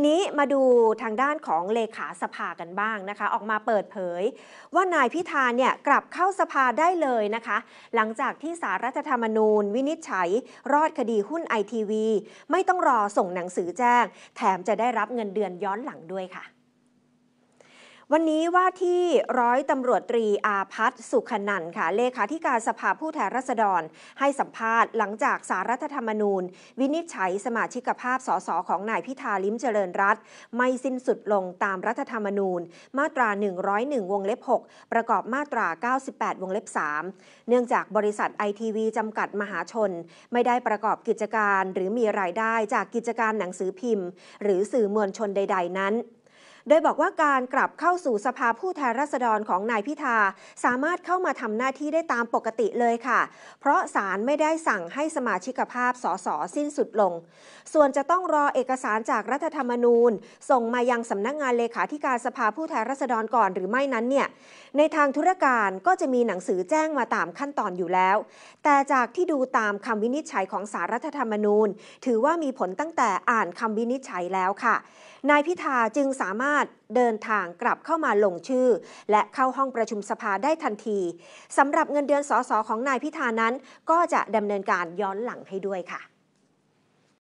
ทีนี้มาดูทางด้านของเลขาสภากันบ้างนะคะ ออกมาเปิดเผย ว่านายพิธาเนี่ยกลับเข้าสภาได้เลยนะคะ หลังจากที่สารรัฐธรรมนูญวินิจฉัย รอดคดีหุ้นไอทีวีไม่ต้องรอส่งหนังสือแจ้ง แถมจะได้รับเงินเดือนย้อนหลังด้วยค่ะวันนี้ว่าที่ร้อยตำรวจตรีอาพัฒสุขนันค่ะ เลขาธิการสภาผู้แทนราษฎร ให้สัมภาษณ์หลังจากสารรัฐธรรมนูญ วินิจฉัยสมาชิกภาพสสของนายพิธาลิ้มเจริญรัตไม่สิ้นสุดลงตามรัฐธรรมนูญ มาตรา 101 วงเล็บ 6 ประกอบมาตรา 98 วงเล็บ 3 เนื่องจากบริษัทไอทีวีจำกัดมหาชน ไม่ได้ประกอบกิจการ หรือมีรายได้จากกิจการหนังสือพิมพ์ หรือสื่อมวลชนใด ๆ นั้นดยบอกว่าการกลับเข้าสู่สภาผู้แทนราษฎรของนายพิธาสามารถเข้ามาทำหน้าที่ได้ตามปกติเลยค่ะ เพราะศาลไม่ได้สั่งให้สมาชิกภาพสสสิ้นสุดลง ส่วนจะต้องรอเอกสารจากรัฐธรรมนูญ ส่งมายังสำนักงานเลขาธิการสภาผู้แทนราษฎรก่อนหรือไม่นั้นเนี่ย ในทางธุรการก็จะมีหนังสือแจ้งมาตามขั้นตอนอยู่แล้ว แต่จากที่ดูตามคำวินิจฉัยของสารรัฐธรรมนูญ ถือว่ามีผลตั้งแต่อ่านคำวินิจฉัยแล้วค่ะ นายพิธาจึงสามารถารถเดินทางกลับเข้ามาลงชื่อ และเข้าห้องประชุมสภาได้ทันทีสำหรับเงินเดือนสอสอของนายพิธานั้น ก็จะดำเนินการย้อนหลังให้ด้วยค่ะ